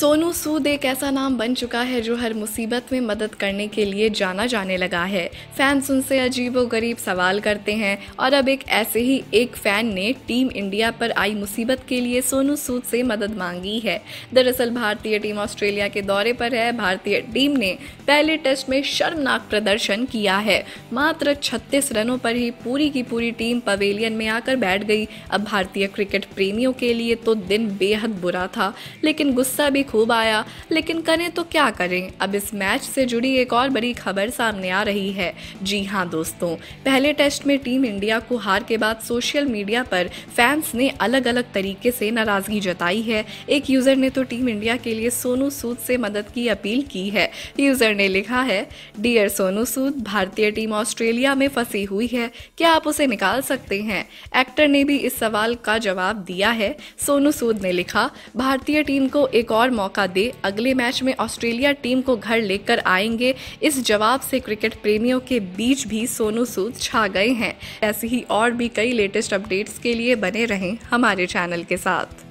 सोनू सूद एक ऐसा नाम बन चुका है जो हर मुसीबत में मदद करने के लिए जाना जाने लगा है फैंस उनसे अजीब व गरीब सवाल करते हैं और अब एक ऐसे ही एक फैन ने टीम इंडिया पर आई मुसीबत के लिए सोनू सूद से मदद मांगी है दरअसल भारतीय टीम ऑस्ट्रेलिया के दौरे पर है भारतीय टीम ने पहले टेस्ट में शर्मनाक प्रदर्शन किया है मात्र छत्तीस रनों पर ही पूरी की पूरी टीम पवेलियन में आकर बैठ गई अब भारतीय क्रिकेट प्रेमियों के लिए तो दिन बेहद बुरा था लेकिन गुस्सा भी खूब आया लेकिन करें तो क्या करें अब इस मैच से जुड़ी एक और बड़ी खबर सामने आ रही है जी हाँ दोस्तों पहले टेस्ट में टीम इंडिया को हार के बाद सोशल मीडिया पर फैंस ने अलग अलग तरीके से नाराज़गी जताई है एक यूज़र ने तो टीम इंडिया के लिए सोनू सूद से मदद की अपील की है यूज़र ने लिखा है डियर सोनू सूद भारतीय टीम ऑस्ट्रेलिया में फंसी हुई है क्या आप उसे निकाल सकते हैं एक्टर ने भी इस सवाल का जवाब दिया है सोनू सूद ने लिखा भारतीय टीम को एक और मौका दे अगले मैच में ऑस्ट्रेलिया टीम को घर लेकर आएंगे इस जवाब से क्रिकेट प्रेमियों के बीच भी सोनू सूद छा गए हैं ऐसी ही और भी कई लेटेस्ट अपडेट्स के लिए बने रहें हमारे चैनल के साथ